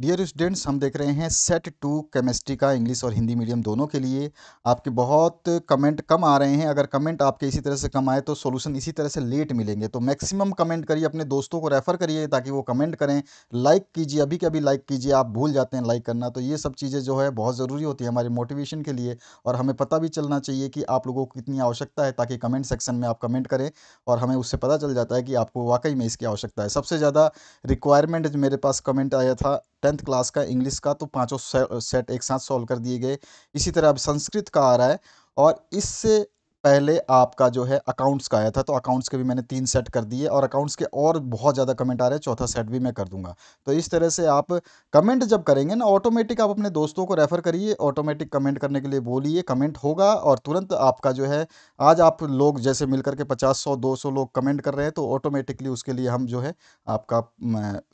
Dear students हम देख रहे हैं सेट टू केमिस्ट्री का इंग्लिश और हिंदी मीडियम दोनों के लिए आपके बहुत कमेंट कम आ रहे हैं अगर कमेंट आपके इसी तरह से कम आए तो सॉल्यूशन इसी तरह से लेट मिलेंगे तो मैक्सिमम कमेंट करिए अपने दोस्तों को रेफ़र करिए ताकि वो कमेंट करें लाइक कीजिए अभी के अभी लाइक कीजिए आप भूल जाते हैं लाइक करना तो ये सब चीज़ें जो है बहुत ज़रूरी होती है हमारे मोटिवेशन के लिए और हमें पता भी चलना चाहिए कि आप लोगों को कितनी आवश्यकता है ताकि कमेंट सेक्शन में आप कमेंट करें और हमें उससे पता चल जाता है कि आपको वाकई में इसकी आवश्यकता है सबसे ज़्यादा रिक्वायरमेंट मेरे पास कमेंट आया था टेंथ क्लास का इंग्लिश का तो पाँचों सेट एक साथ सॉल्व कर दिए गए इसी तरह अब संस्कृत का आ रहा है और इससे पहले आपका जो है अकाउंट्स का आया था तो अकाउंट्स के भी मैंने तीन सेट कर दिए और अकाउंट्स के और बहुत ज़्यादा कमेंट आ रहे हैं चौथा सेट भी मैं कर दूंगा तो इस तरह से आप कमेंट जब करेंगे ना ऑटोमेटिक आप अपने दोस्तों को रेफ़र करिए ऑटोमेटिक कमेंट करने के लिए बोलिए कमेंट होगा और तुरंत आपका जो है आज आप लोग जैसे मिल करके पचास सौ दो सौ लोग कमेंट कर रहे हैं तो ऑटोमेटिकली उसके लिए हम जो है आपका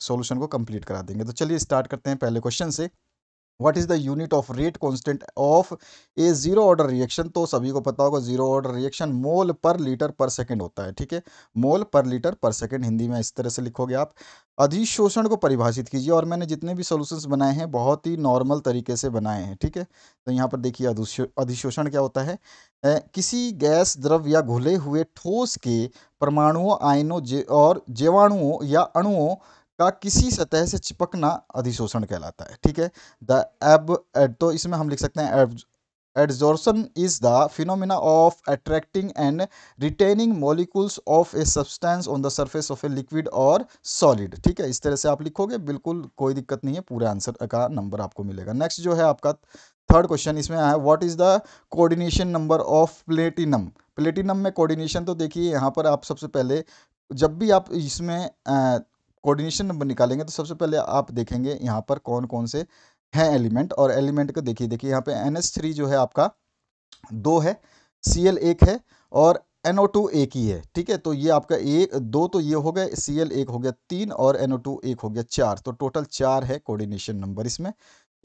सोल्यूशन को कम्प्लीट करा देंगे तो चलिए स्टार्ट करते हैं पहले क्वेश्चन से what is the unit of rate constant of a zero order reaction तो सभी को पता होगा ज़ीरो ऑर्डर रिएक्शन मोल पर लीटर पर सेकंड होता है ठीक है मोल पर लीटर पर सेकंड हिंदी में इस तरह से लिखोगे आप अधिशोषण को परिभाषित कीजिए और मैंने जितने भी सोल्यूशंस बनाए हैं बहुत ही नॉर्मल तरीके से बनाए हैं ठीक है तो यहाँ पर देखिए अधिशोषण क्या होता है ए, किसी गैस द्रव या घुले हुए ठोस के परमाणुओं आयनों जे और जीवाणुओं या अणुओं का किसी सतह से चिपकना अधिशोषण कहलाता है ठीक है द एब तो इसमें हम लिख सकते हैं adsorption is the phenomena of attracting and retaining molecules of a substance on the surface of a liquid और सॉलिड ठीक है इस तरह से आप लिखोगे बिल्कुल कोई दिक्कत नहीं है पूरा आंसर का नंबर आपको मिलेगा नेक्स्ट जो है आपका थर्ड क्वेश्चन इसमें आया what is the coordination number of platinum platinum में कोऑर्डिनेशन तो देखिए यहाँ पर आप सबसे पहले जब भी आप इसमें कोऑर्डिनेशन नंबर निकालेंगे तो सबसे पहले आप देखेंगे यहाँ पर कौन कौन से हैं एलिमेंट और एलिमेंट को देखिए देखिए यहाँ पे एन थ्री जो है आपका दो है सी एल एक है और एन ओ टू एक ही है ठीक है तो ये आपका एक दो तो ये हो गया सी एल एक हो गया तीन और एन ओ टू एक हो गया चार तो टोटल चार है कोऑर्डिनेशन नंबर इसमें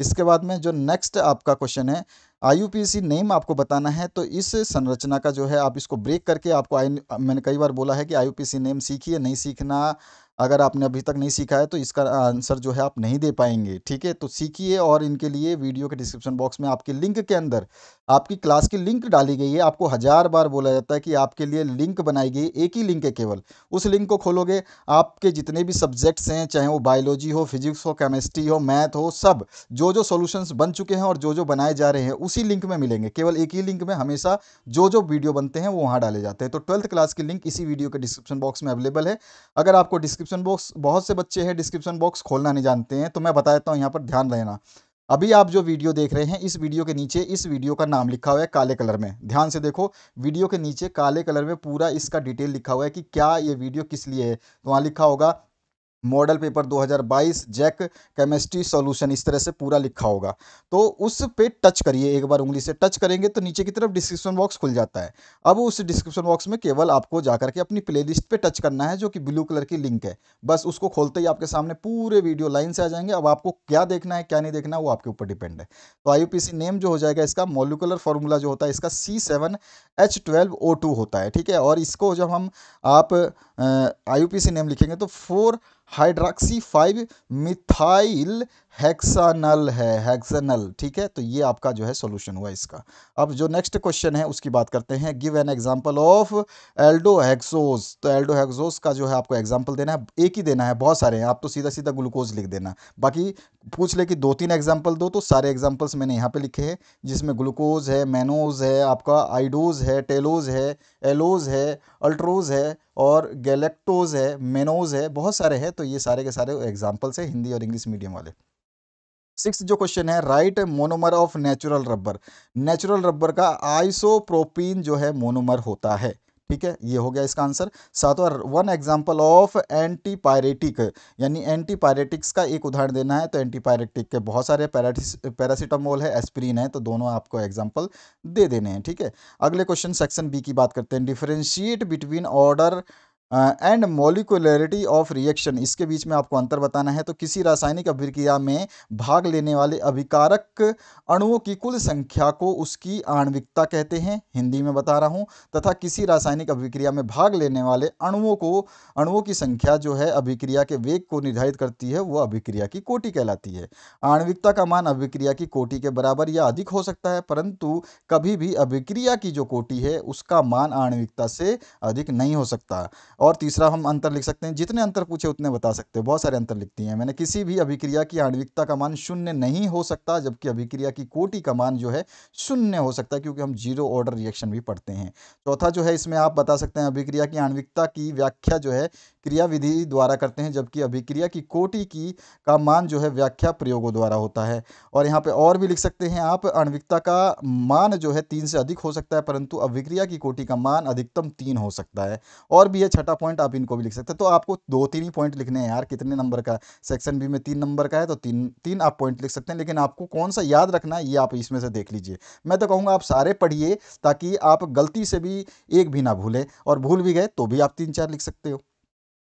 इसके बाद में जो नेक्स्ट आपका क्वेश्चन है सी नेम आपको बताना है तो इस संरचना का जो है आप इसको ब्रेक करके आपको आई मैंने कई बार बोला है कि सी नेम सीखिए नहीं सीखना अगर आपने अभी तक नहीं सीखा है तो इसका आंसर जो है आप नहीं दे पाएंगे ठीक है तो सीखिए और इनके लिए वीडियो के डिस्क्रिप्शन बॉक्स में आपके लिंक के अंदर आपकी क्लास की लिंक डाली गई है आपको हज़ार बार बोला जाता है कि आपके लिए लिंक बनाई गई एक ही लिंक है केवल उस लिंक को खोलोगे आपके जितने भी सब्जेक्ट्स हैं चाहे वो बायोलॉजी हो फिजिक्स हो केमिस्ट्री हो मैथ हो सब जो जो सोल्यूशंस बन चुके हैं और जो जो बनाए जा रहे हैं उसी लिंक में मिलेंगे केवल एक ही लिंक में हमेशा जो जो वीडियो बनते हैं वो वहाँ डाले जाते हैं तो ट्वेल्थ क्लास की लिंक इसी वीडियो के डिस्क्रिप्शन बॉक्स में अवेलेबल है अगर आपको डिस्क्रिप्शन डिस्क्रिप्शन बॉक्स बहुत से बच्चे हैं डिस्क्रिप्शन बॉक्स खोलना नहीं जानते हैं तो मैं बता देता हूँ यहाँ पर ध्यान रहना अभी आप जो वीडियो देख रहे हैं इस वीडियो के नीचे इस वीडियो का नाम लिखा हुआ है काले कलर में ध्यान से देखो वीडियो के नीचे काले कलर में पूरा इसका डिटेल लिखा हुआ है कि क्या ये वीडियो किस लिए है तो वहाँ लिखा होगा model paper 2022 JAC chemistry solution इस तरह से पूरा लिखा होगा तो उस पे टच करिए एक बार उंगली से टच करेंगे तो नीचे की तरफ डिस्क्रिप्शन बॉक्स खुल जाता है अब उस डिस्क्रिप्शन बॉक्स में केवल आपको जाकर के अपनी प्लेलिस्ट पे टच करना है जो कि ब्लू कलर की लिंक है बस उसको खोलते ही आपके सामने पूरे वीडियो लाइन से आ जाएंगे अब आपको क्या देखना है क्या नहीं देखना है वो आपके ऊपर डिपेंड है तो आई नेम जो हो जाएगा इसका मोलिकुलर फॉर्मूला जो होता है इसका सी होता है ठीक है और इसको जब हम आप आई नेम लिखेंगे तो four hydroxy five methyl hexanal है हेक्सानल ठीक है तो ये आपका जो है सॉल्यूशन हुआ इसका अब जो नेक्स्ट क्वेश्चन है उसकी बात करते हैं give an example of aldohexose तो एल्डो हेक्सोज का जो है आपको एग्जांपल देना है एक ही देना है बहुत सारे हैं आप तो सीधा सीधा ग्लूकोज लिख देना बाकी पूछ ले कि दो तीन एग्जाम्पल दो तो सारे एग्जाम्पल्स मैंने यहाँ पर लिखे हैं जिसमें ग्लूकोज है मैनोज है आपका आइडोज है टेलोज है एलोज है अल्ट्रोज है और गैलेक्टोज है मेनोज है बहुत सारे हैं तो तो ये सारे के सारे एग्जाम्पल्स है हिंदी और इंग्लिश मीडियम वाले सिक्स जो क्वेश्चन है write monomer of natural rubber natural rubber का आइसोप्रोपीन जो है मोनोमर होता है ठीक है ये हो गया इसका आंसर सातवां वन एग्जांपल ऑफ एंटीपायरेटिक यानी एंटीपायरेटिक्स का एक उदाहरण देना है तो एंटीपायरेटिक के बहुत सारे पैरासिटामोल है एस्प्रीन है तो दोनों आपको एग्जांपल दे देने हैं ठीक है अगले क्वेश्चन सेक्शन बी की बात करते हैं differentiate between order and molecularity of reaction इसके बीच में आपको अंतर बताना है तो किसी रासायनिक अभिक्रिया में भाग लेने वाले अभिकारक अणुओं की कुल संख्या को उसकी आणविकता कहते हैं हिंदी में बता रहा हूँ तथा किसी रासायनिक अभिक्रिया में भाग लेने वाले अणुओं को अणुओं की संख्या जो है अभिक्रिया के वेग को निर्धारित करती है वो अभिक्रिया की कोटि कहलाती है आणविकता का मान अभिक्रिया की कोटि के बराबर या अधिक हो सकता है परंतु कभी भी अभिक्रिया की जो कोटि है उसका मान आणविकता से अधिक नहीं हो सकता और तीसरा हम अंतर लिख सकते हैं जितने अंतर पूछे उतने बता सकते हैं बहुत सारे अंतर लिखती हैं मैंने किसी भी अभिक्रिया की आणविकता का मान शून्य नहीं हो सकता जबकि अभिक्रिया की कोटि का मान जो है शून्य हो सकता है क्योंकि हम जीरो ऑर्डर रिएक्शन भी पढ़ते हैं चौथा जो है इसमें आप बता सकते हैं अभिक्रिया की आणविकता की व्याख्या जो है क्रियाविधि द्वारा करते हैं जबकि अभिक्रिया की कोटि की का मान जो है व्याख्या प्रयोगों द्वारा होता है और यहाँ पे और भी लिख सकते हैं आप अणविकता का मान जो है तीन से अधिक हो सकता है परंतु अभिक्रिया की कोटि का मान अधिकतम तीन हो सकता है और भी है छठा पॉइंट आप इनको भी लिख सकते हैं तो आपको दो तीन ही पॉइंट लिखने हैं यार कितने नंबर का सेक्शन बी में तीन नंबर का है तो तीन तीन आप पॉइंट लिख सकते हैं लेकिन आपको कौन सा याद रखना है ये आप इसमें से देख लीजिए मैं तो कहूँगा आप सारे पढ़िए ताकि आप गलती से भी एक भी ना भूलें और भूल भी गए तो भी आप तीन चार लिख सकते हो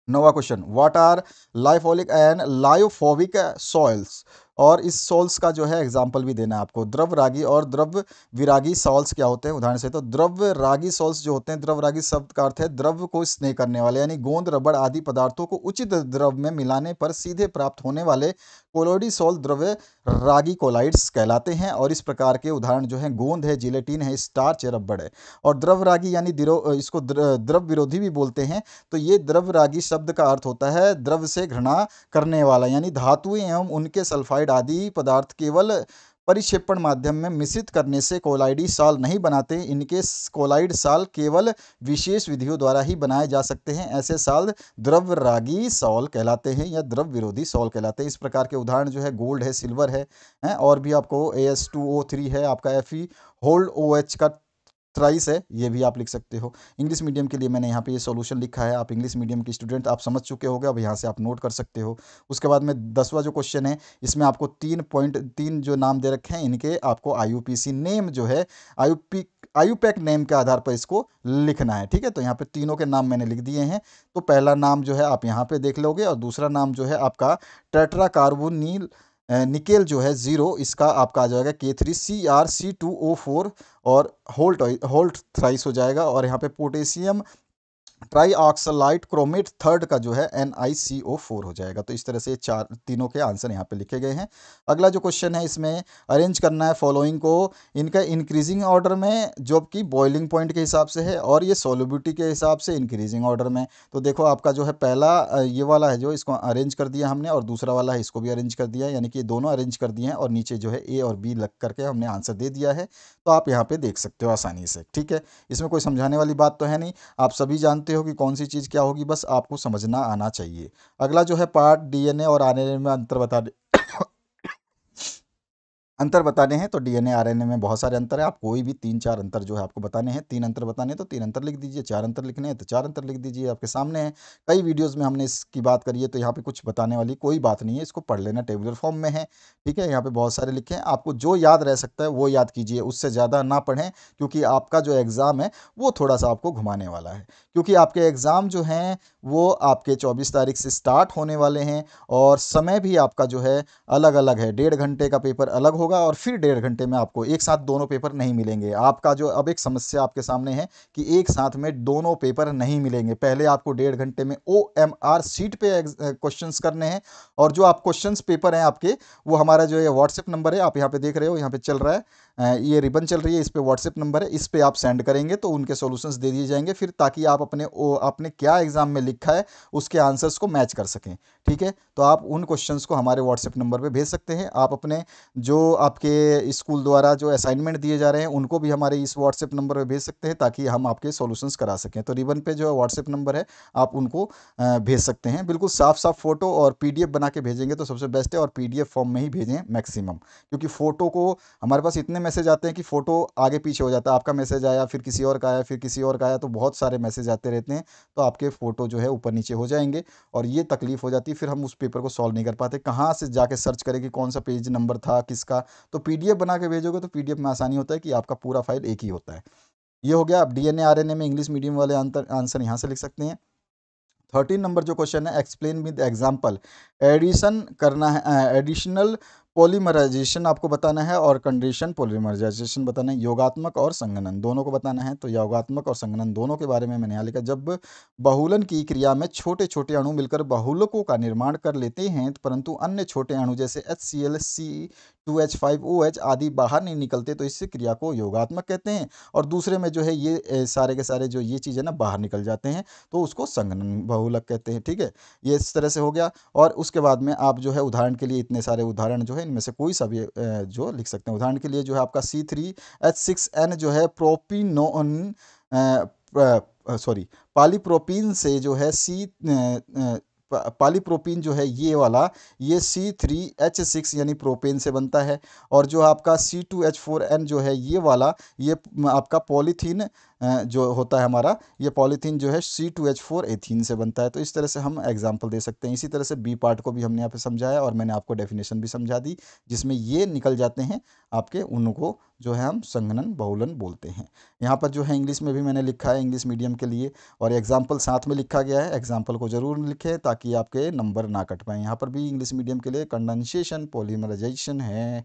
Nova question, what are lyophilic and lyophobic soils? और इस सोल्स का जो है एग्जाम्पल भी देना है आपको द्रव रागी और द्रव विरागी सॉल्स क्या होते हैं उदाहरण से तो द्रव रागी सॉल्स जो होते हैं द्रव रागी शब्द का अर्थ है द्रव को स्नेह करने वाले यानी गोंद रबड़ आदि पदार्थों को उचित द्रव में मिलाने पर सीधे प्राप्त होने वाले कोलोडी सॉल द्रव रागी कोलाइड्स कहलाते हैं और इस प्रकार के उदाहरण जो है गोंद है जिलेटिन है स्टार्च है रबड़ है और द्रव रागी यानी इसको द्रव विरोधी भी बोलते हैं तो ये द्रव रागी शब्द का अर्थ होता है द्रव से घृणा करने वाला यानी धातु एवं उनके सल्फाइड क्लोराइड आदि पदार्थ केवल परिक्षेपण माध्यम में मिश्रित करने से कोलाइडी साल नहीं बनाते इनके कोलाइड साल केवल विशेष विधियों द्वारा ही बनाए जा सकते हैं ऐसे साल द्रव रागी सॉल कहलाते हैं या द्रव विरोधी सॉल कहलाते हैं इस प्रकार के उदाहरण जो है गोल्ड है सिल्वर है, है और भी आपको A S two O three है आपका F E hold O H का थ्राइस है ये भी आप लिख सकते हो इंग्लिश मीडियम के लिए मैंने यहाँ पे ये सॉल्यूशन लिखा है आप इंग्लिश मीडियम के स्टूडेंट आप समझ चुके होंगे अब यहाँ से आप नोट कर सकते हो उसके बाद में दसवा जो क्वेश्चन है इसमें आपको तीन पॉइंट तीन जो नाम दे रखे हैं इनके आपको आई नेम जो है आई पैक नेम के आधार पर इसको लिखना है ठीक है तो यहाँ पे तीनों के नाम मैंने लिख दिए हैं तो पहला नाम जो है आप यहाँ पे देख लोगे और दूसरा नाम जो है आपका टेट्रा कार्बोनील निकेल जो है ज़ीरो इसका आपका आ जाएगा के three C R C two O four और होल्ट होल्ट थ्राइस हो जाएगा और यहाँ पे potassium tri oxalate chromate third का जो है एन आई सी ओ फोर हो जाएगा तो इस तरह से चार तीनों के आंसर यहाँ पे लिखे गए हैं अगला जो क्वेश्चन है इसमें अरेंज करना है फॉलोइंग को इनका इंक्रीजिंग ऑर्डर में जो कि बॉइलिंग पॉइंट के हिसाब से है और ये सोलिबिटी के हिसाब से इंक्रीजिंग ऑर्डर में तो देखो आपका जो है पहला ये वाला है जो इसको अरेंज कर दिया हमने और दूसरा वाला है इसको भी अरेंज कर दिया यानी कि दोनों अरेंज कर दिए हैं और नीचे जो है ए और बी लग करके हमने आंसर दे दिया है तो आप यहाँ पर देख सकते हो आसानी से ठीक है इसमें कोई समझाने वाली बात तो है नहीं आप सभी जानते सकते हो कि कौन सी चीज़ क्या होगी बस आपको समझना आना चाहिए अगला जो है पार्ट डीएनए और आरएनए में अंतर बता अंतर बताने हैं तो डीएनए आरएनए में बहुत सारे अंतर है आप कोई भी तीन चार अंतर जो है आपको बताने हैं तीन अंतर बताने हैं तो तीन अंतर लिख दीजिए चार अंतर लिखने हैं तो चार अंतर लिख दीजिए आपके सामने है कई वीडियोज़ में हमने इसकी बात करी है तो यहाँ पर कुछ बताने वाली कोई बात नहीं है इसको पढ़ लेना टेबुलर फॉर्म में है ठीक है यहाँ पर बहुत सारे लिखे हैं आपको जो याद रह सकता है वो याद कीजिए उससे ज़्यादा ना पढ़ें क्योंकि आपका जो एग्ज़ाम है वो थोड़ा सा आपको घुमाने वाला है क्योंकि आपके एग्ज़ाम जो हैं वो आपके चौबीस तारीख से स्टार्ट होने वाले हैं और समय भी आपका जो है अलग अलग है डेढ़ घंटे का पेपर अलग होगा और फिर डेढ़ घंटे में आपको एक साथ दोनों पेपर नहीं मिलेंगे आपका जो अब एक समस्या आपके सामने है कि एक साथ में दोनों पेपर नहीं मिलेंगे पहले आपको डेढ़ घंटे में ओ एम आर सीट पर क्वेश्चन करने हैं और जो आप क्वेश्चन पेपर हैं आपके वो हमारा जो है व्हाट्सएप नंबर है आप यहाँ पर देख रहे हो यहाँ पर चल रहा है ये रिबन चल रही है इस पर व्हाट्सएप नंबर है इस पर आप सेंड करेंगे तो उनके सोल्यूशन दे दिए जाएंगे फिर ताकि आप अपने ओ, आपने क्या एग्ज़ाम में लिखा है उसके आंसर्स को मैच कर सकें ठीक है तो आप उन क्वेश्चन को हमारे व्हाट्सएप नंबर पर भेज सकते हैं आप अपने जो आपके स्कूल द्वारा जो असाइनमेंट दिए जा रहे हैं उनको भी हमारे इस व्हाट्सएप नंबर पर भेज सकते हैं ताकि हम आपके सोल्यूशन करा सकें तो रिबन पे जो व्हाट्सएप नंबर है आप उनको भेज सकते हैं बिल्कुल साफ साफ फोटो और पीडीएफ बना के भेजेंगे तो सबसे बेस्ट है और पीडीएफ फॉर्म में ही भेजें मैक्सिमम क्योंकि फ़ोटो को हमारे पास इतने मैसेज आते हैं कि फ़ोटो आगे पीछे हो जाता है आपका मैसेज आया फिर किसी और का आया फिर किसी और का आया तो बहुत सारे मैसेज आते रहते हैं तो आपके फ़ोटो जो है ऊपर नीचे हो जाएंगे और ये तकलीफ हो जाती है फिर हम उस पेपर को सॉल्व नहीं कर पाते कहाँ से जाके सर्च करें कि कौन सा पेज नंबर था किसका तो पीडीएफ बना के भेजोगे तो पीडीएफ में आसानी होता है कि आपका पूरा फाइल एक ही होता है ये हो गया आप डी एन ए में इंग्लिश मीडियम वाले आंसर यहाँ से लिख सकते हैं थर्टीन नंबर जो क्वेश्चन है एक्सप्लेन विद एग्जाम्पल एडिशन करना है एडिशनल uh, पॉलीमराइजेशन आपको बताना है और कंडीशन पॉलीमराइजेशन बताना है योगात्मक और संगनन दोनों को बताना है तो योगात्मक और संगनन दोनों के बारे में मैंने यहाँ लिखा जब बहुलन की क्रिया में छोटे छोटे अणु मिलकर बहुलकों का निर्माण कर लेते हैं तो परंतु अन्य छोटे अणु जैसे H C L C two H five O H आदि बाहर नहीं निकलते तो इस क्रिया को योगात्मक कहते हैं और दूसरे में जो है ये सारे के सारे जो ये चीज़ें ना बाहर निकल जाते हैं तो उसको संगनन बहुलक कहते हैं ठीक है ये इस तरह से हो गया और उसके बाद में आप जो है उदाहरण के लिए इतने सारे उदाहरण जो है है इनमें से कोई सा भी जो लिख सकते हैं उदाहरण के लिए जो है आपका C three H six N जो है प्रोपिनोन सॉरी पालीप्रोपीन से जो है सी पालीप्रोपीन जो है ये वाला ये सी थ्री एच सिक्स यानी प्रोपेन से बनता है और जो आपका C two H four N जो है ये वाला ये आपका पॉलीथीन जो होता है हमारा ये पॉलीथीन जो है C two H four ethene से बनता है तो इस तरह से हम एग्जाम्पल दे सकते हैं इसी तरह से बी पार्ट को भी हमने यहाँ पे समझाया और मैंने आपको डेफिनेशन भी समझा दी जिसमें ये निकल जाते हैं आपके उनको जो है हम संगनन बहुलन बोलते हैं यहाँ पर जो है इंग्लिश में भी मैंने लिखा है इंग्लिश मीडियम के लिए और एग्जाम्पल साथ में लिखा गया है एग्जाम्पल को जरूर लिखें ताकि आपके नंबर ना कट पाए यहाँ पर भी इंग्लिश मीडियम के लिए कंडनसेशन पोलीमराइजेशन है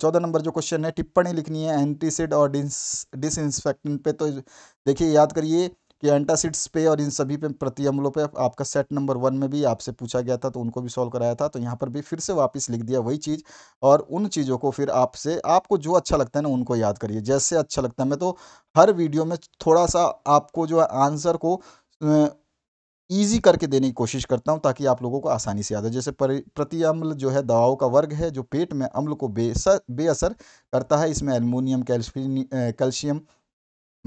चौदह नंबर जो क्वेश्चन है टिप्पणी लिखनी है एंटीसिड और डिस डिसइंफेक्टेंट पे तो देखिए याद करिए कि एंटासिड्स पे और इन सभी पे प्रति अम्लों पे आपका सेट नंबर वन में भी आपसे पूछा गया था तो उनको भी सॉल्व कराया था तो यहाँ पर भी फिर से वापस लिख दिया वही चीज़ और उन चीज़ों को फिर आपसे आपको जो अच्छा लगता है ना उनको याद करिए जैसे अच्छा लगता है मैं तो हर वीडियो में थोड़ा सा आपको जो है आंसर को ईजी करके देने की कोशिश करता हूँ ताकि आप लोगों को आसानी से याद है जैसे प्रति अम्ल जो है दवाओं का वर्ग है जो पेट में अम्ल को बेसर बेअसर करता है इसमें aluminium calcium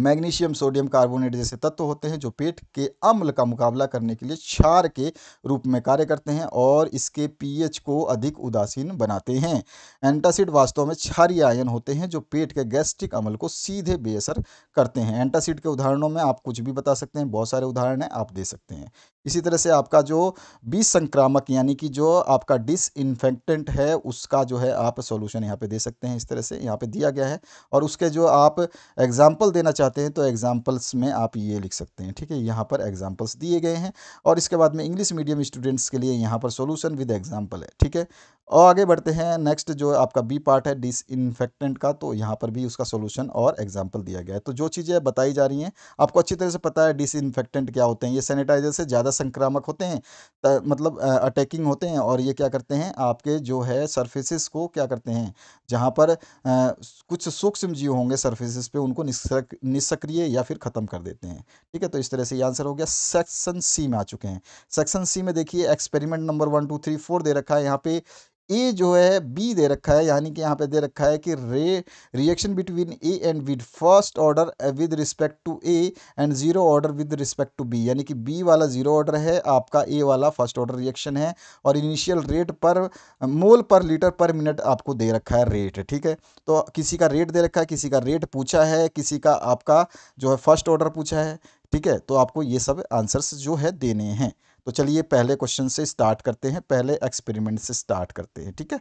magnesium sodium carbonate जैसे तत्व होते हैं जो पेट के अम्ल का मुकाबला करने के लिए क्षार के रूप में कार्य करते हैं और इसके पीएच को अधिक उदासीन बनाते हैं एंटासिड वास्तव में क्षारीय आयन होते हैं जो पेट के गैस्ट्रिक अम्ल को सीधे बेअसर करते हैं एंटासिड के उदाहरणों में आप कुछ भी बता सकते हैं बहुत सारे उदाहरण हैं आप दे सकते हैं इसी तरह से आपका जो बीस संक्रामक यानी कि जो आपका इन्फेक्टेंट है उसका जो है आप सॉल्यूशन यहाँ पे दे सकते हैं इस तरह से यहाँ पे दिया गया है और उसके जो आप एग्जाम्पल देना चाहते हैं तो एग्जाम्पल्स में आप ये लिख सकते हैं ठीक है यहाँ पर एग्जाम्पल्स दिए गए हैं और इसके बाद में इंग्लिश मीडियम स्टूडेंट्स के लिए यहाँ पर सोल्यूशन विद एग्जाम्पल है ठीक है और आगे बढ़ते हैं नेक्स्ट जो आपका बी पार्ट है डिसइनफेक्टेंट का तो यहाँ पर भी उसका सोल्यूशन और एग्जाम्पल दिया गया है तो जो चीज़ें बताई जा रही हैं आपको अच्छी तरह से पता है डिसइनफेक्टेंट क्या होते हैं ये सैनिटाइजर से ज़्यादा संक्रामक होते हैं मतलब अटैकिंग होते हैं और ये क्या करते हैं आपके जो है सर्फेसिस को क्या करते हैं जहाँ पर कुछ सूक्ष्म जीव होंगे सर्फेसिस पे उनको निष्क्रिय या फिर ख़त्म कर देते हैं ठीक है तो इस तरह से ये आंसर हो गया सेक्शन सी में आ चुके हैं सेक्शन सी में देखिए experiment number one two three four दे रखा है यहाँ पे ए जो है बी दे रखा है यानी कि यहाँ पे दे रखा है कि रे reaction between A and with first order with respect to A and zero order with respect to B यानी कि बी वाला जीरो ऑर्डर है आपका ए वाला फर्स्ट ऑर्डर रिएक्शन है और इनिशियल रेट पर मोल पर लीटर पर मिनट आपको दे रखा है रेट ठीक है तो किसी का रेट दे रखा है किसी का रेट पूछा है किसी का आपका जो है फर्स्ट ऑर्डर पूछा है ठीक है तो आपको ये सब आंसर्स जो है देने हैं तो चलिए पहले क्वेश्चन से स्टार्ट करते हैं पहले एक्सपेरिमेंट से स्टार्ट करते हैं ठीक है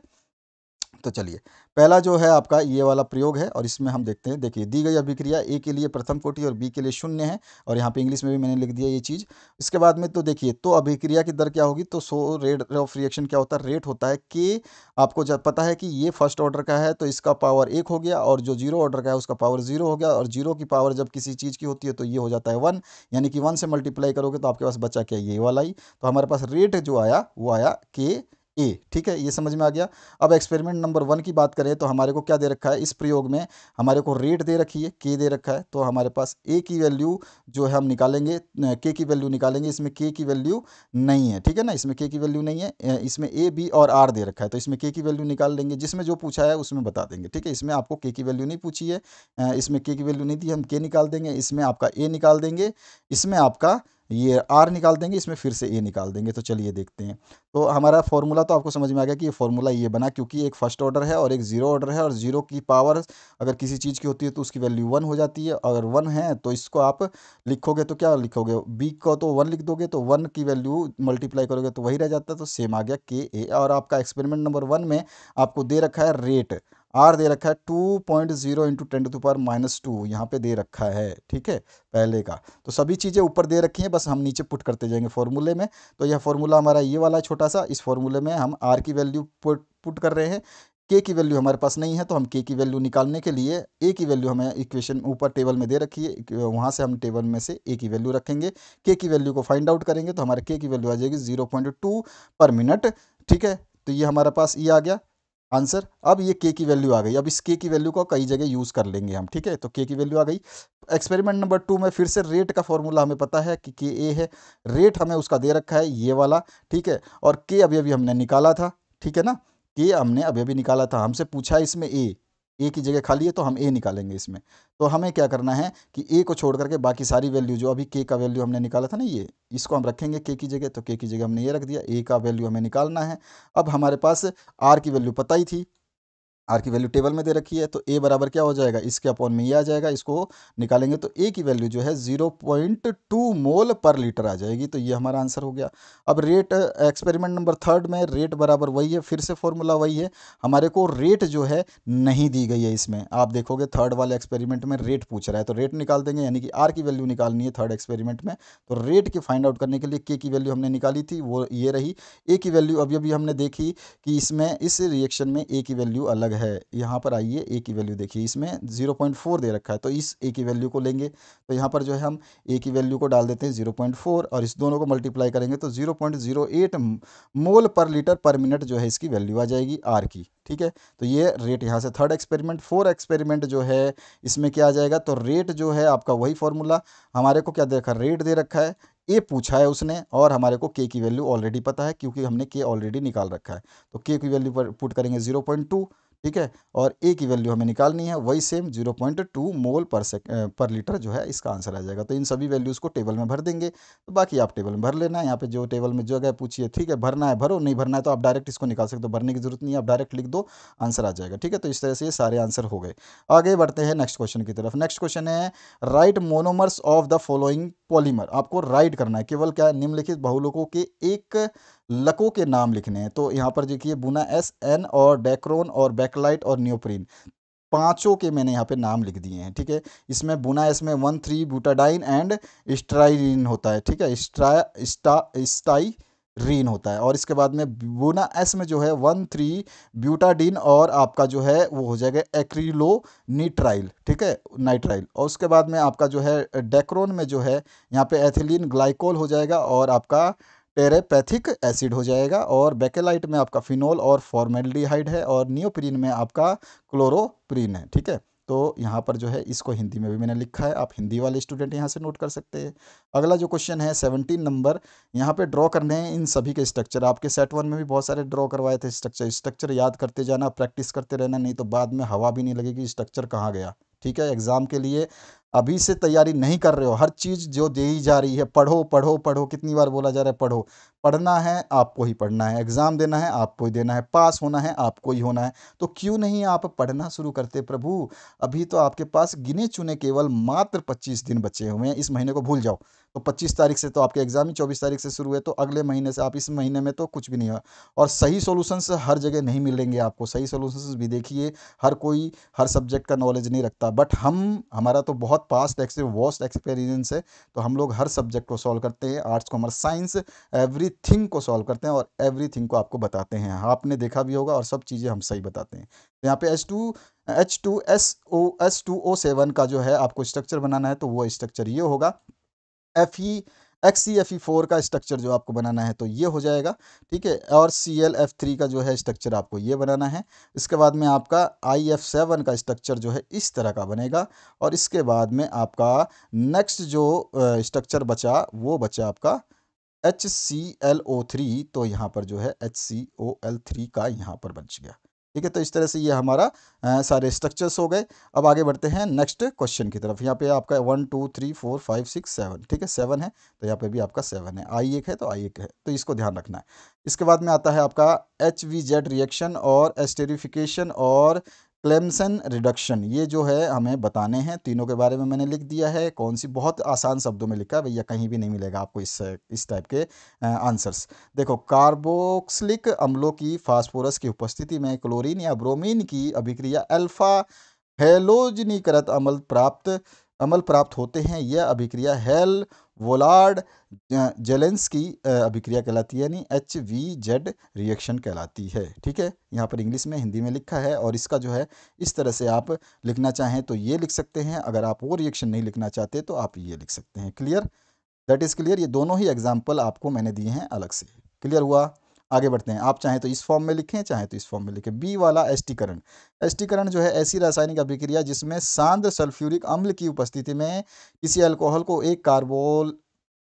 तो चलिए पहला जो है आपका ये वाला प्रयोग है और इसमें हम देखते हैं देखिए दी गई अभिक्रिया ए के लिए प्रथम कोटि और बी के लिए शून्य है और यहाँ पे इंग्लिश में भी मैंने लिख दिया ये चीज़ इसके बाद में तो देखिए तो अभिक्रिया की दर क्या होगी तो सो रेट ऑफ रिएक्शन क्या होता है रेट होता है कि आपको जब पता है कि ये फर्स्ट ऑर्डर का है तो इसका पावर एक हो गया और जो जीरो ऑर्डर का है उसका पावर जीरो हो गया और जीरो की पावर जब किसी चीज़ की होती है तो ये हो जाता है वन यानी कि वन से मल्टीप्लाई करोगे तो आपके पास बचा क्या ये वाला ही तो हमारे पास रेट जो आया वो आया के ए ठीक है ये समझ में आ गया अब एक्सपेरिमेंट नंबर वन की बात करें तो हमारे को क्या दे रखा है इस प्रयोग में हमारे को रेट दे रखी है के दे रखा है तो हमारे पास ए की वैल्यू जो है हम निकालेंगे के की वैल्यू निकालेंगे इसमें के की वैल्यू नहीं है ठीक है ना इसमें के की वैल्यू नहीं है इसमें ए बी और आर दे रखा है तो इसमें के की वैल्यू निकाल लेंगे जिसमें जो पूछा है उसमें बता देंगे ठीक है इसमें आपको के की वैल्यू नहीं पूछी है इसमें के की वैल्यू नहीं दी हम के निकाल देंगे इसमें आपका ए निकाल देंगे इसमें आपका ये आर निकाल देंगे इसमें फिर से ए निकाल देंगे तो चलिए देखते हैं तो हमारा फॉर्मूला तो आपको समझ में आ गया कि ये फॉर्मूला ये बना क्योंकि एक फर्स्ट ऑर्डर है और एक ज़ीरो ऑर्डर है और ज़ीरो की पावर अगर किसी चीज़ की होती है तो उसकी वैल्यू वन हो जाती है अगर वन है तो इसको आप लिखोगे तो क्या लिखोगे बी को तो वन लिख दोगे तो वन की वैल्यू मल्टीप्लाई करोगे तो वही रह जाता है तो सेम आ गया के ए और आपका एक्सपेरिमेंट नंबर वन में आपको दे रखा है रेट आर दे रखा है two point zero into ten to power minus two यहाँ पे दे रखा है ठीक है पहले का तो सभी चीज़ें ऊपर दे रखी हैं बस हम नीचे पुट करते जाएंगे फॉर्मूले में तो यह फॉर्मूला हमारा ये वाला छोटा सा इस फॉर्मूले में हम आर की वैल्यू पुट पुट कर रहे हैं के की वैल्यू हमारे पास नहीं है तो हम के की वैल्यू निकालने के लिए ए की वैल्यू हमें इक्वेशन ऊपर टेबल में दे रखी है वहाँ से हम टेबल में से ए की वैल्यू रखेंगे के की वैल्यू को फाइंड आउट करेंगे तो हमारे के की वैल्यू आ जाएगी zero point two per minute ठीक है तो ये हमारे पास ये e आ गया आंसर अब ये के की वैल्यू आ गई अब इस के की वैल्यू को कई जगह यूज़ कर लेंगे हम ठीक है तो के की वैल्यू आ गई एक्सपेरिमेंट नंबर टू में फिर से रेट का फॉर्मूला हमें पता है कि के ए है रेट हमें उसका दे रखा है ये वाला ठीक है और के अभी अभी हमने निकाला था ठीक है ना के हमने अभी अभी निकाला था हमसे पूछा इसमें ए ए की जगह खाली है तो हम ए निकालेंगे इसमें तो हमें क्या करना है कि ए को छोड़ करके बाकी सारी वैल्यू जो अभी के का वैल्यू हमने निकाला था ना ये इसको हम रखेंगे के की जगह तो के की जगह हमने ये रख दिया ए का वैल्यू हमें निकालना है अब हमारे पास आर की वैल्यू पता ही थी आर की वैल्यू टेबल में दे रखी है तो ए बराबर क्या हो जाएगा इसके अपॉन में ये आ जाएगा इसको निकालेंगे तो ए की वैल्यू जो है zero point two mole per litre आ जाएगी तो ये हमारा आंसर हो गया अब रेट एक्सपेरिमेंट नंबर थर्ड में रेट बराबर वही है फिर से फॉर्मूला वही है हमारे को रेट जो है नहीं दी गई है इसमें आप देखोगे थर्ड वाले एक्सपेरिमेंट में रेट पूछ रहा है तो रेट निकाल देंगे यानी कि आर की वैल्यू निकालनी है थर्ड एक्सपेरिमेंट में तो रेट की फाइंड आउट करने के लिए के की वैल्यू हमने निकाली थी वो ये रही ए की वैल्यू अभी अभी हमने देखी कि इसमें इस रिएक्शन में ए की वैल्यू अलग है यहाँ पर आइए ए की वैल्यू देखिए इसमें जीरो पॉइंट फोर दे रखा है तो इस ए की वैल्यू को लेंगे तो यहाँ पर जो है हम ए की वैल्यू को डाल देते हैं जीरो पॉइंट फोर और इस दोनों को मल्टीप्लाई करेंगे तो zero point zero eight mole per litre पर मिनट जो है इसकी वैल्यू आ जाएगी आर की ठीक है तो ये रेट यहाँ से थर्ड एक्सपेरिमेंट फोर एक्सपेरिमेंट जो है इसमें क्या आ जाएगा तो रेट जो है आपका वही फॉर्मूला हमारे को क्या दे रखा रेट दे रखा है ए पूछा है उसने और हमारे को के की वैल्यू ऑलरेडी पता है क्योंकि हमने के ऑलरेडी निकाल रखा है तो के की वैल्यू पर पुट करेंगे जीरो पॉइंट टू ठीक है और ए की वैल्यू हमें निकालनी है वही same zero point two mole per sec पर लीटर जो है इसका आंसर आ जाएगा तो इन सभी वैल्यूज़ को टेबल में भर देंगे तो बाकी आप टेबल में भर लेना है यहाँ पे जो टेबल में जो गए पूछिए ठीक है भरना है भरो नहीं भरना है तो आप डायरेक्ट इसको निकाल सकते हो भरने की जरूरत नहीं है आप डायरेक्ट लिख दो आंसर आ जाएगा ठीक है तो इस तरह से ये सारे आंसर हो गए आगे बढ़ते हैं नेक्स्ट क्वेश्चन की तरफ नेक्स्ट क्वेश्चन है write monomers of the following polymer आपको राइट करना है केवल क्या निम्नलिखित बहुलकों के एक लकों के नाम लिखने हैं तो यहाँ पर देखिए बुना एस एन और डेक्रोन और बैकलाइट और न्योप्रीन पांचों के मैंने यहाँ पे नाम लिख दिए हैं ठीक है इसमें बुना इसमें one three butadiene and styrene होता है ठीक है स्ट्रा स्टा स्टाई रीन होता है और इसके बाद में बुना एस में जो है वन थ्री ब्यूटाडीन और आपका जो है वो हो जाएगा एक्रीलो नीट्राइल ठीक है नाइट्राइल और उसके बाद में आपका जो है डेक्रोन में जो है यहाँ पे एथिलीन ग्लाइकोल हो जाएगा और आपका टेरेपैथिक एसिड हो जाएगा और बेकेलाइट में आपका फिनोल और फॉर्मेल्डिहाइड है और नियोप्रीन में आपका क्लोरोप्रीन है ठीक है तो यहाँ पर जो है इसको हिंदी में भी मैंने लिखा है आप हिंदी वाले स्टूडेंट यहाँ से नोट कर सकते हैं अगला जो क्वेश्चन है सेवनटीन नंबर यहाँ पे ड्रॉ करने हैं इन सभी के स्ट्रक्चर आपके सेट वन में भी बहुत सारे ड्रॉ करवाए थे स्ट्रक्चर स्ट्रक्चर याद करते जाना प्रैक्टिस करते रहना नहीं तो बाद में हवा भी नहीं लगेगी स्ट्रक्चर कहाँ गया ठीक है एग्ज़ाम के लिए अभी से तैयारी नहीं कर रहे हो हर चीज़ जो दी जा रही है पढ़ो पढ़ो पढ़ो कितनी बार बोला जा रहा है पढ़ो पढ़ना है आपको ही पढ़ना है एग्ज़ाम देना है आपको ही देना है पास होना है आपको ही होना है तो क्यों नहीं आप पढ़ना शुरू करते प्रभु अभी तो आपके पास गिने चुने केवल मात्र पच्चीस दिन बचे हुए हैं इस महीने को भूल जाओ तो पच्चीस तारीख से तो आपके एग्ज़ाम ही चौबीस तारीख से शुरू है तो अगले महीने से आप इस महीने में तो कुछ भी नहीं हो और सही सोल्यूशंस हर जगह नहीं मिलेंगे आपको सही सोल्यूशंस भी देखिए हर कोई हर सब्जेक्ट का नॉलेज नहीं रखता बट हम हमारा तो बहुत पास्ट एक्स वॉस्ट एक्सपीरियंस है तो हम लोग हर सब्जेक्ट को सॉल्व करते हैं आर्ट्स कॉमर्स साइंस एवरी को सॉल्व करते हैं और एवरी को आपको बताते हैं आपने देखा भी होगा और सब चीज़ें हम सही बताते हैं तो यहाँ पे H two H two S O S two O seven का जो है आपको स्ट्रक्चर बनाना है तो वो स्ट्रक्चर ये होगा F E e, X C F E four का स्ट्रक्चर जो आपको बनाना है तो ये हो जाएगा ठीक है और सी एल एफ थ्री का जो है स्ट्रक्चर आपको ये बनाना है इसके बाद में आपका आई एफ सेवन का स्ट्रक्चर जो है इस तरह का बनेगा और इसके बाद में आपका नेक्स्ट जो स्ट्रक्चर बचा वो बचा आपका H C L O three तो यहाँ पर जो है H C O L three का यहाँ पर बच गया ठीक है तो इस तरह से ये हमारा आ, सारे स्ट्रक्चर्स हो गए अब आगे बढ़ते हैं नेक्स्ट क्वेश्चन की तरफ यहाँ पे आपका one two three four five six seven ठीक है सेवन है तो यहाँ पे भी आपका सेवन है आई एक है तो आई एक है तो इसको ध्यान रखना है इसके बाद में आता है आपका एच वी जेड रिएक्शन और एस्टेरिफिकेशन और क्लेमसन रिडक्शन ये जो है हमें बताने हैं तीनों के बारे में मैंने लिख दिया है कौन सी बहुत आसान शब्दों में लिखा है भैया कहीं भी नहीं मिलेगा आपको इस इस टाइप के आंसर्स देखो कार्बोक्सलिक अम्लों की फास्फोरस की उपस्थिति में क्लोरीन या ब्रोमीन की अभिक्रिया अल्फा हेलोजनीकृत अम्ल प्राप्त अमल प्राप्त होते हैं यह अभिक्रिया हेल वोलार्ड जेलेंस की अभिक्रिया कहलाती है यानी एच वी जेड रिएक्शन कहलाती है ठीक है यहाँ पर इंग्लिश में हिंदी में लिखा है और इसका जो है इस तरह से आप लिखना चाहें तो ये लिख सकते हैं अगर आप वो रिएक्शन नहीं लिखना चाहते तो आप ये लिख सकते हैं क्लियर दैट इज़ क्लियर ये दोनों ही एग्जाम्पल आपको मैंने दिए हैं अलग से क्लियर हुआ आगे बढ़ते हैं आप चाहें तो इस फॉर्म में लिखें चाहें तो इस फॉर्म में लिखें बी वाला एस्टीकरण एस्टीकरण जो है ऐसी रासायनिक अभिक्रिया जिसमें सांद्र सल्फ्यूरिक अम्ल की उपस्थिति में किसी अल्कोहल को एक कार्बोल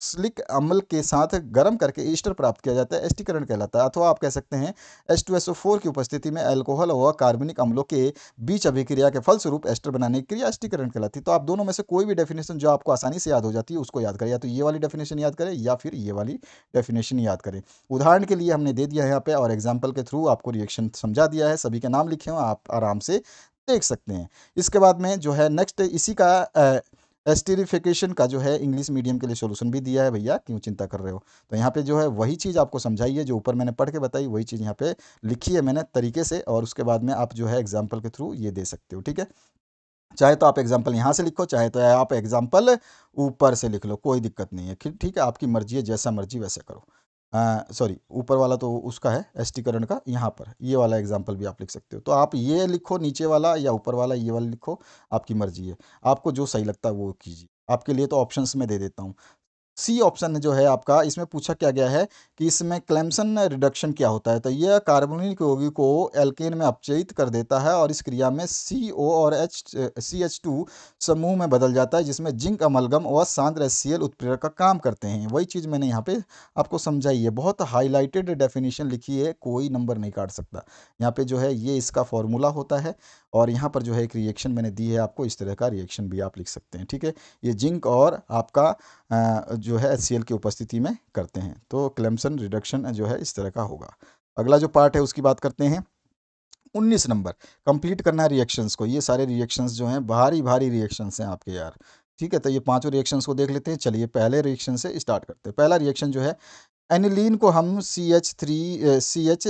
ऑक्सलिक अम्ल के साथ गर्म करके ईस्टर प्राप्त किया जाता है एस्टीकरण कहलाता है अथवा आप कह सकते हैं एच की उपस्थिति में एल्कोहल व कार्बनिक अम्लों के बीच अभिक्रिया के फलस्वरूप एस्टर बनाने की क्रिया एस्टीकरण कहलाती है तो आप दोनों में से कोई भी डेफिनेशन जो आपको आसानी से याद हो जाती है उसको याद करें या तो ये वाली डेफिनेशन याद करें या फिर ये वाली डेफिनेशन याद करें उदाहरण के लिए हमने दे दिया है यहाँ पे और एग्जाम्पल के थ्रू आपको रिएक्शन समझा दिया है सभी के नाम लिखे हों आप आराम से देख सकते हैं इसके बाद में जो है नेक्स्ट इसी का एस्टेरिफिकेशन का जो है इंग्लिश मीडियम के लिए सोल्यूशन भी दिया है भैया क्यों चिंता कर रहे हो तो यहाँ पे जो है वही चीज़ आपको समझाइए जो ऊपर मैंने पढ़ के बताई वही चीज़ यहाँ पे लिखी है मैंने तरीके से और उसके बाद में आप जो है एग्जाम्पल के थ्रू ये दे सकते हो ठीक है चाहे तो आप एग्जाम्पल यहाँ से लिखो चाहे तो आप एग्जाम्पल ऊपर से लिख लो कोई दिक्कत नहीं है ठीक है आपकी मर्जी है जैसा मर्जी वैसे करो सॉरी ऊपर वाला तो उसका है एसटीकरण का यहाँ पर ये वाला एग्जाम्पल भी आप लिख सकते हो तो आप ये लिखो नीचे वाला या ऊपर वाला ये वाला लिखो आपकी मर्जी है आपको जो सही लगता है वो कीजिए आपके लिए तो ऑप्शंस में दे देता हूँ सी ऑप्शन जो है आपका इसमें पूछा क्या गया है कि इसमें क्लेम्सन रिडक्शन क्या होता है तो यह कार्बोनिक योगी को एल्केन में अपचयित कर देता है और इस क्रिया में सी ओ और एच सी एच टू समूह में बदल जाता है जिसमें जिंक अमलगम व सांद्र एस सी एल उत्प्रेरक का काम करते हैं वही चीज़ मैंने यहाँ पे आपको समझाई है बहुत हाईलाइटेड डेफिनेशन लिखी है कोई नंबर नहीं काट सकता यहाँ पे जो है ये इसका फॉर्मूला होता है और यहाँ पर जो है एक रिएक्शन मैंने दी है आपको इस तरह का रिएक्शन भी आप लिख सकते हैं ठीक है ये जिंक और आपका जो है एच की उपस्थिति में करते हैं तो क्लेम्सन रिडक्शन जो है इस तरह का होगा अगला जो पार्ट है उसकी बात करते हैं उन्नीस नंबर कंप्लीट करना है रिएक्शंस को ये सारे रिएक्शंस जो हैं भारी भारी रिएक्शंस हैं आपके यार ठीक है तो ये पांचों रिएक्शंस को देख लेते हैं चलिए पहले रिएक्शन से स्टार्ट करते हैं पहला रिएक्शन जो है एनिलीन को हम C H three C H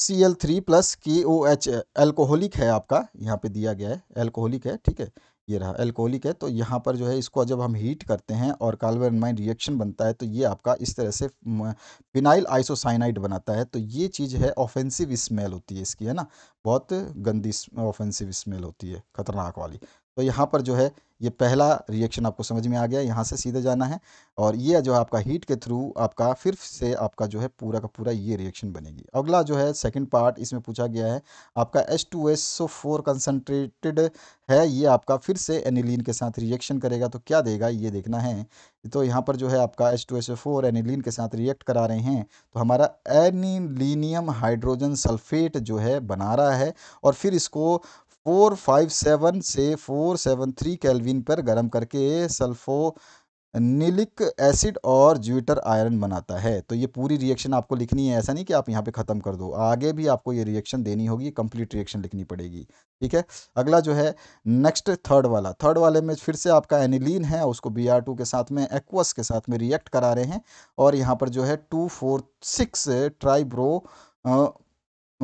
C L three plus K O H alcoholic है आपका यहाँ पे दिया गया है एल्कोहलिक है ठीक है ये रहा एल्कोहलिक है तो यहाँ पर जो है इसको जब हम हीट करते हैं और कालवेरमाइन रिएक्शन बनता है तो ये आपका इस तरह से फिनाइल आइसोसाइनाइड बनाता है तो ये चीज़ है ऑफेंसिव स्मेल होती है इसकी है ना बहुत गंदी ऑफेंसिव स्मेल होती है खतरनाक वाली तो यहाँ पर जो है ये पहला रिएक्शन आपको समझ में आ गया यहाँ से सीधे जाना है और ये जो आपका हीट के थ्रू आपका फिर से आपका जो है पूरा का पूरा ये रिएक्शन बनेगी अगला जो है सेकंड पार्ट इसमें पूछा गया है आपका S two S SO four concentrated है ये आपका फिर से एनिलीन के साथ रिएक्शन करेगा तो क्या देगा ये देखना है तो यहाँ पर जो है आपका H two S O four aniline के साथ रिएक्ट करा रहे हैं तो हमारा एनिलीनियम हाइड्रोजन सल्फेट जो है बना रहा है और फिर इसको फोर फाइव सेवन से फोर सेवन थ्री कैलविन पर गर्म करके सल्फोनिलिक एसिड और ज्यूटर आयरन बनाता है तो ये पूरी रिएक्शन आपको लिखनी है ऐसा नहीं कि आप यहाँ पे ख़त्म कर दो आगे भी आपको ये रिएक्शन देनी होगी कंप्लीट रिएक्शन लिखनी पड़ेगी ठीक है अगला जो है नेक्स्ट थर्ड वाला थर्ड वाले में फिर से आपका एनिलीन है उसको बी आर टू के साथ में एक्वस के साथ में रिएक्ट करा रहे हैं और यहाँ पर जो है two four six tribro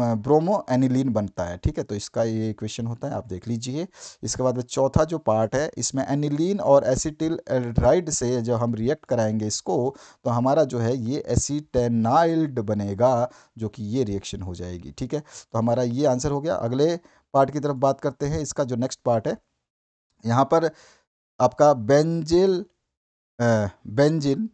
bromo aniline बनता है ठीक है तो इसका ये क्वेश्चन होता है आप देख लीजिए इसके बाद चौथा जो पार्ट है इसमें एनिलीन और एसिटिल एल्ड्राइड से जब हम रिएक्ट कराएंगे इसको तो हमारा जो है ये एसिटेनाइल्ड बनेगा जो कि ये रिएक्शन हो जाएगी ठीक है तो हमारा ये आंसर हो गया अगले पार्ट की तरफ बात करते हैं इसका जो नेक्स्ट पार्ट है यहाँ पर आपका बेंजिल बेंजिन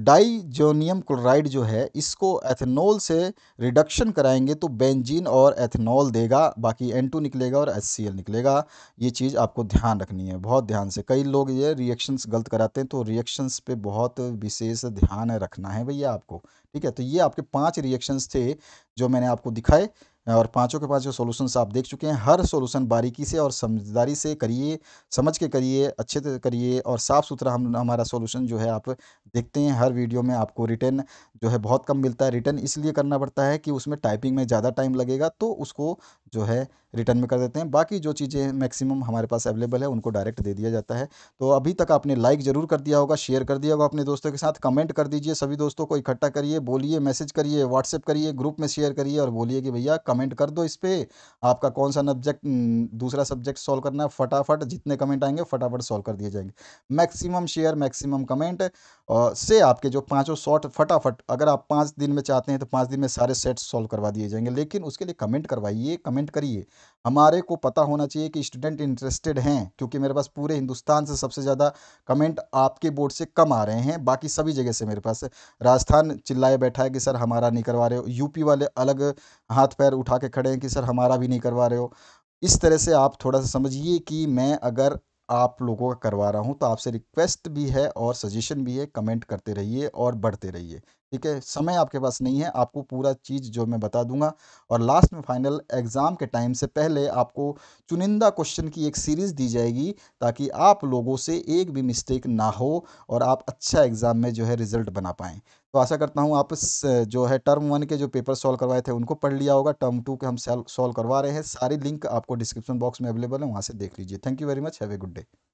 डाइजोनियम क्लोराइड जो है इसको एथेनॉल से रिडक्शन कराएंगे तो बेंजीन और एथेनॉल देगा बाकी एन टू निकलेगा और एच सी एल निकलेगा ये चीज़ आपको ध्यान रखनी है बहुत ध्यान से कई लोग ये रिएक्शंस गलत कराते हैं तो रिएक्शंस पे बहुत विशेष ध्यान रखना है भैया आपको ठीक है तो ये आपके पांच रिएक्शंस थे जो मैंने आपको दिखाए और पाँचों के पाँचों सोल्यूशंस आप देख चुके हैं हर सोल्यूशन बारीकी से और समझदारी से करिए समझ के करिए अच्छे से करिए और साफ़ सुथरा हम हमारा सोल्यूशन जो है आप देखते हैं हर वीडियो में आपको रिटर्न जो है बहुत कम मिलता है रिटर्न इसलिए करना पड़ता है कि उसमें टाइपिंग में ज़्यादा टाइम लगेगा तो उसको जो है रिटर्न में कर देते हैं बाकी जो चीज़ें मैक्सिमम हमारे पास अवेलेबल है उनको डायरेक्ट दे दिया जाता है तो अभी तक आपने लाइक ज़रूर कर दिया होगा शेयर कर दिया होगा अपने दोस्तों के साथ कमेंट कर दीजिए सभी दोस्तों को इकट्ठा करिए बोलिए मैसेज करिए व्हाट्सएप करिए ग्रुप में शेयर करिए और बोलिए कि भैया कमेंट कर दो इस पर आपका कौन सा सब्जेक्ट दूसरा सब्जेक्ट सॉल्व करना है फटाफट जितने कमेंट आएंगे फटाफट सॉल्व कर दिए जाएंगे मैक्सिमम शेयर मैक्सिमम कमेंट और से आपके जो पाँचों शॉर्ट फटाफट अगर आप पाँच दिन में चाहते हैं तो पाँच दिन में सारे सेट्स सॉल्व करवा दिए जाएंगे लेकिन उसके लिए कमेंट करवाइए कमेंट करिए हमारे को पता होना चाहिए कि स्टूडेंट इंटरेस्टेड हैं क्योंकि मेरे पास पूरे हिंदुस्तान से सबसे ज़्यादा कमेंट आपके बोर्ड से कम आ रहे हैं बाकी सभी जगह से मेरे पास राजस्थान चिल्लाए बैठा है कि सर हमारा नहीं करवा रहे हो यूपी वाले अलग हाथ पैर उठा के खड़े हैं कि सर हमारा भी नहीं करवा रहे हो इस तरह से आप थोड़ा सा समझिए कि मैं अगर आप लोगों का करवा रहा हूँ तो आपसे रिक्वेस्ट भी है और सजेशन भी है कमेंट करते रहिए और बढ़ते रहिए ठीक है समय आपके पास नहीं है आपको पूरा चीज़ जो मैं बता दूंगा और लास्ट में फाइनल एग्ज़ाम के टाइम से पहले आपको चुनिंदा क्वेश्चन की एक सीरीज़ दी जाएगी ताकि आप लोगों से एक भी मिस्टेक ना हो और आप अच्छा एग्ज़ाम में जो है रिज़ल्ट बना पाएँ तो आशा करता हूँ आप जो है टर्म वन के जो पेपर सॉल्व करवाए थे उनको पढ़ लिया होगा टर्म टू के हम सॉल्व करवा रहे हैं सारी लिंक आपको डिस्क्रिप्शन बॉक्स में अवेलेबल है वहाँ से देख लीजिए thank you very much have a good day